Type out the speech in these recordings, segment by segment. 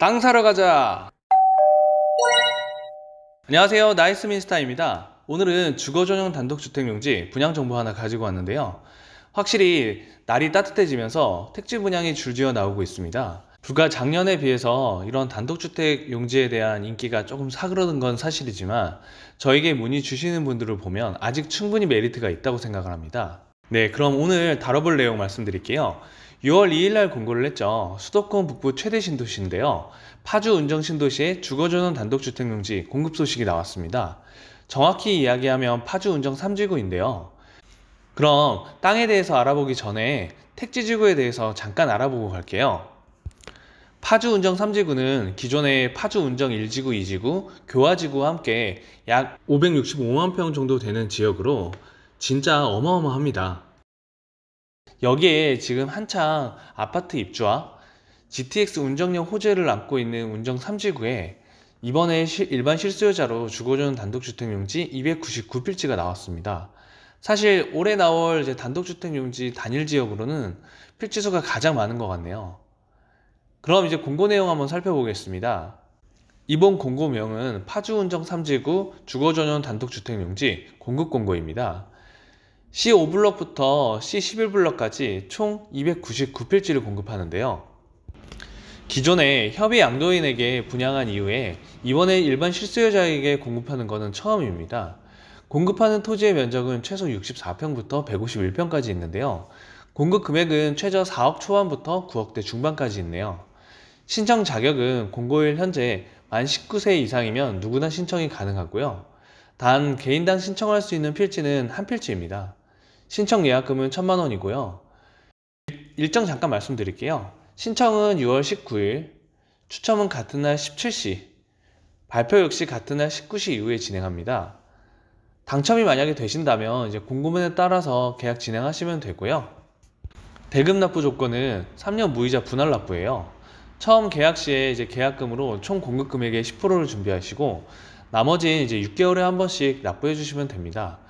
땅 사러 가자! 안녕하세요. 나이스민스타입니다. 오늘은 주거전용 단독주택용지 분양 정보 하나 가지고 왔는데요. 확실히 날이 따뜻해지면서 택지 분양이 줄지어 나오고 있습니다. 불과 작년에 비해서 이런 단독주택 용지에 대한 인기가 조금 사그러든 건 사실이지만 저에게 문의 주시는 분들을 보면 아직 충분히 메리트가 있다고 생각을 합니다. 네, 그럼 오늘 다뤄볼 내용 말씀드릴게요. 6월 2일날 공고를 했죠. 수도권 북부 최대 신도시인데요. 파주 운정 신도시의 주거전원 단독주택용지 공급 소식이 나왔습니다. 정확히 이야기하면 파주 운정 3지구인데요. 그럼 땅에 대해서 알아보기 전에 택지지구에 대해서 잠깐 알아보고 갈게요. 파주 운정 3지구는 기존의 파주 운정 1지구, 2지구, 교화지구와 함께 약 565만 평 정도 되는 지역으로 진짜 어마어마합니다. 여기에 지금 한창 아파트 입주와 GTX 운전용 호재를 안고 있는 운정 3지구에 이번에 일반 실수요자로 주거전 단독주택용지 299필지가 나왔습니다. 사실 올해 나올 단독주택용지 단일 지역으로는 필지수가 가장 많은 것 같네요. 그럼 이제 공고 내용 한번 살펴보겠습니다. 이번 공고명은 파주운정 3지구 주거전용 단독주택용지 공급공고입니다. C5블럭부터 C11블럭까지 총 299필지를 공급하는데요. 기존에 협의 양도인에게 분양한 이후에 이번에 일반 실수요자에게 공급하는 것은 처음입니다. 공급하는 토지의 면적은 최소 64평부터 151평까지 있는데요. 공급 금액은 최저 4억 초반부터 9억대 중반까지 있네요. 신청 자격은 공고일 현재 만 19세 이상이면 누구나 신청이 가능하고요. 단 개인당 신청할 수 있는 필지는 한 필지입니다. 신청 예약금은 1 천만 원이고요. 일정 잠깐 말씀드릴게요. 신청은 6월 19일, 추첨은 같은 날 17시, 발표 역시 같은 날 19시 이후에 진행합니다. 당첨이 만약에 되신다면 이제 공고문에 따라서 계약 진행하시면 되고요. 대금 납부 조건은 3년 무이자 분할 납부예요. 처음 계약 시에 이제 계약금으로 총 공급 금액의 10%를 준비하시고 나머지는 이제 6개월에 한 번씩 납부해 주시면 됩니다.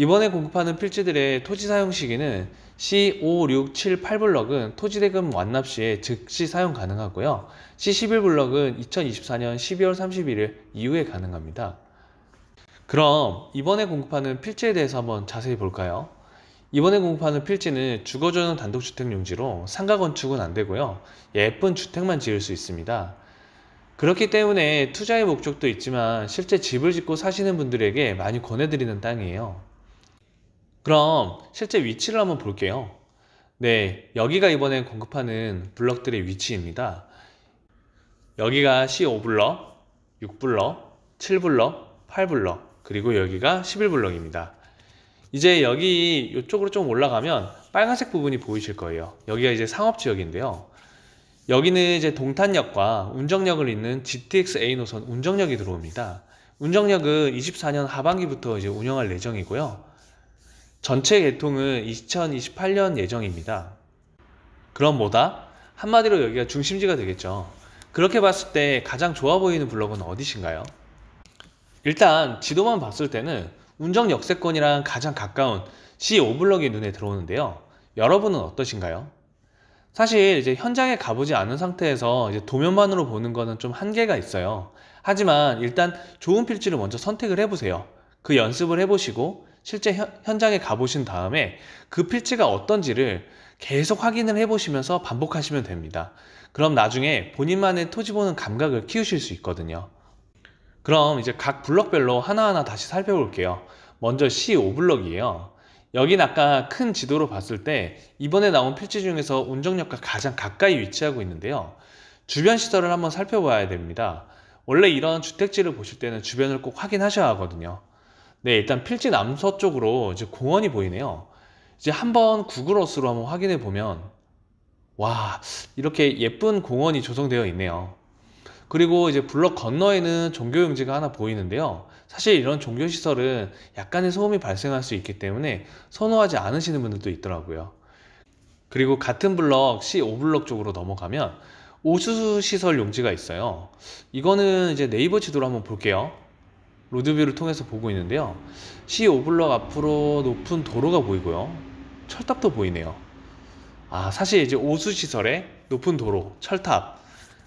이번에 공급하는 필지들의 토지 사용 시기는 C5678블럭은 토지대금 완납 시에 즉시 사용 가능하고요. C11블럭은 2024년 12월 31일 이후에 가능합니다. 그럼 이번에 공급하는 필지에 대해서 한번 자세히 볼까요? 이번에 공급하는 필지는 주거전용 단독주택 용지로 상가 건축은 안 되고요. 예쁜 주택만 지을 수 있습니다. 그렇기 때문에 투자의 목적도 있지만 실제 집을 짓고 사시는 분들에게 많이 권해드리는 땅이에요. 그럼 실제 위치를 한번 볼게요. 네, 여기가 이번에 공급하는 블럭들의 위치입니다. 여기가 c 5블럭 6블럭, 7블럭, 8블럭, 그리고 여기가 11블럭입니다. 이제 여기 이쪽으로 좀 올라가면 빨간색 부분이 보이실 거예요. 여기가 이제 상업지역인데요. 여기는 이제 동탄역과 운정역을 잇는 GTX-A 노선 운정역이 들어옵니다. 운정역은 24년 하반기부터 이제 운영할 예정이고요. 전체 개통은 2028년 예정입니다. 그럼 뭐다? 한마디로 여기가 중심지가 되겠죠. 그렇게 봤을 때 가장 좋아 보이는 블록은 어디신가요? 일단 지도만 봤을 때는 운정 역세권이랑 가장 가까운 C5블럭이 눈에 들어오는데요. 여러분은 어떠신가요? 사실 이제 현장에 가보지 않은 상태에서 이제 도면만으로 보는 거는 좀 한계가 있어요. 하지만 일단 좋은 필지를 먼저 선택을 해보세요. 그 연습을 해보시고 실제 현, 장에 가보신 다음에 그 필지가 어떤지를 계속 확인을 해보시면서 반복하시면 됩니다. 그럼 나중에 본인만의 토지 보는 감각을 키우실 수 있거든요. 그럼 이제 각 블럭별로 하나하나 다시 살펴볼게요. 먼저 C5블럭이에요. 여긴 아까 큰 지도로 봤을 때 이번에 나온 필지 중에서 운정역과 가장 가까이 위치하고 있는데요. 주변 시설을 한번 살펴봐야 됩니다. 원래 이런 주택지를 보실 때는 주변을 꼭 확인하셔야 하거든요. 네, 일단 필지 남서쪽으로 이제 공원이 보이네요. 이제 한번 구글어스로 한번 확인해 보면 와 이렇게 예쁜 공원이 조성되어 있네요. 그리고 이제 블럭 건너에는 종교용지가 하나 보이는데요. 사실 이런 종교시설은 약간의 소음이 발생할 수 있기 때문에 선호하지 않으시는 분들도 있더라고요. 그리고 같은 블럭 C5블럭 쪽으로 넘어가면 오수시설 용지가 있어요. 이거는 이제 네이버 지도로 한번 볼게요. 로드뷰를 통해서 보고 있는데요. C 5블럭 앞으로 높은 도로가 보이고요. 철탑도 보이네요. 아, 사실 이제 오수시설에 높은 도로, 철탑.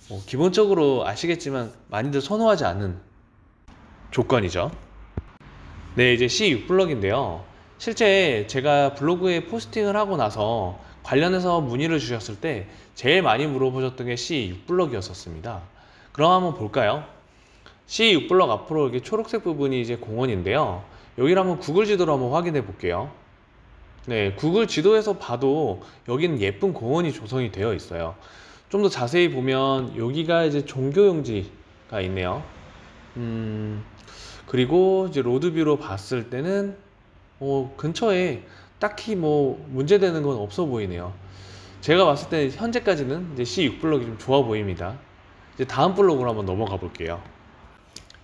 뭐 기본적으로 아시겠지만 많이들 선호하지 않는 조건이죠. 네, 이제 C6 블럭인데요. 실제 제가 블로그에 포스팅을 하고 나서 관련해서 문의를 주셨을 때 제일 많이 물어보셨던 게 C6 블럭이었었습니다. 그럼 한번 볼까요? C6블럭 앞으로 이게 초록색 부분이 이제 공원인데요. 여기를 한번 구글 지도로 한번 확인해 볼게요. 네, 구글 지도에서 봐도 여기는 예쁜 공원이 조성이 되어 있어요. 좀 더 자세히 보면 여기가 이제 종교용지가 있네요. 음, 그리고 이제 로드뷰로 봤을 때는 어, 근처에 딱히 뭐 문제되는 건 없어 보이네요. 제가 봤을 때 현재까지는 이제 C6 블록이 좀 좋아 보입니다. 이제 다음 블록으로 한번 넘어가 볼게요.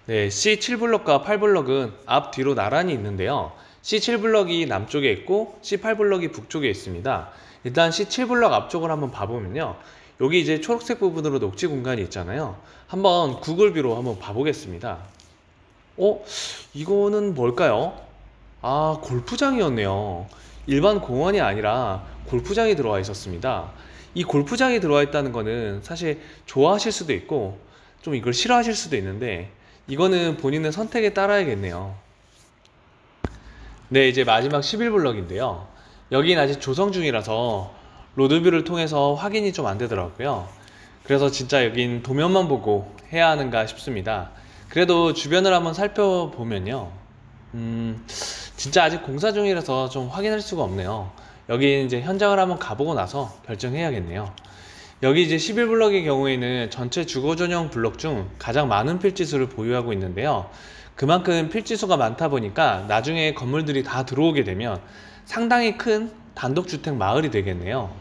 네, C7블럭과 8블럭은 앞, 뒤로 나란히 있는데요. C7블럭이 남쪽에 있고 C8블럭이 북쪽에 있습니다. 일단 C7블럭 앞쪽을 한번 봐보면요. 여기 이제 초록색 부분으로 녹지 공간이 있잖아요. 한번 구글뷰로 한번 봐보겠습니다. 어? 이거는 뭘까요? 아, 골프장이었네요. 일반 공원이 아니라 골프장이 들어와 있었습니다. 이 골프장이 들어와 있다는 거는 사실 좋아하실 수도 있고 좀 이걸 싫어하실 수도 있는데 이거는 본인의 선택에 따라야겠네요. 네, 이제 마지막 11블럭인데요. 여기는 아직 조성 중이라서 로드뷰를 통해서 확인이 좀 안 되더라고요. 그래서 진짜 여긴 도면만 보고 해야 하는가 싶습니다. 그래도 주변을 한번 살펴보면요. 음, 진짜 아직 공사 중이라서 좀 확인할 수가 없네요. 여기 이제 현장을 한번 가보고 나서 결정해야겠네요. 여기 이제 11블럭의 경우에는 전체 주거 전용 블럭중 가장 많은 필지수를 보유하고 있는데요. 그만큼 필지수가 많다 보니까 나중에 건물들이 다 들어오게 되면 상당히 큰 단독주택 마을이 되겠네요.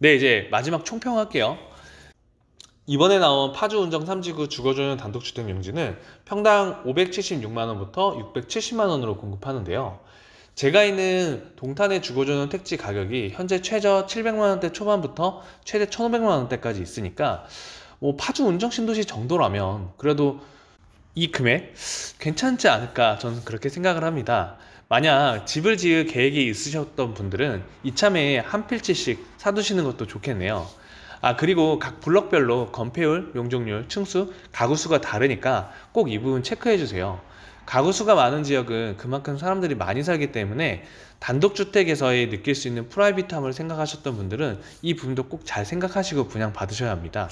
네, 이제 마지막 총평할게요. 이번에 나온 파주 운정 3지구 주거전용 단독주택 용지는 평당 576만원부터 670만원으로 공급하는데요. 제가 있는 동탄에주거주는 택지 가격이 현재 최저 700만원대 초반부터 최대 1500만원대까지 있으니까 뭐 파주 운정 신도시 정도라면 그래도 이 금액 괜찮지 않을까 저는 그렇게 생각을 합니다. 만약 집을 지을 계획이 있으셨던 분들은 이참에 한 필지씩 사두시는 것도 좋겠네요. 아 그리고 각 블럭별로 건폐율, 용적률, 층수, 가구수가 다르니까 꼭 이 부분 체크해 주세요. 가구 수가 많은 지역은 그만큼 사람들이 많이 살기 때문에 단독주택에서의 느낄 수 있는 프라이빗함을 생각하셨던 분들은 이 부분도 꼭 잘 생각하시고 분양 받으셔야 합니다.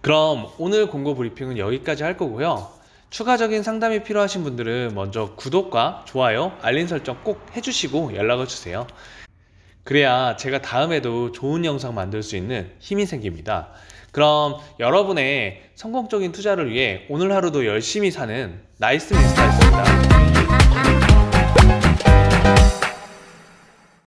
그럼 오늘 공고 브리핑은 여기까지 할 거고요. 추가적인 상담이 필요하신 분들은 먼저 구독과 좋아요, 알림 설정 꼭 해주시고 연락을 주세요. 그래야 제가 다음에도 좋은 영상 만들 수 있는 힘이 생깁니다. 그럼 여러분의 성공적인 투자를 위해 오늘 하루도 열심히 사는 나이스 미스터였습니다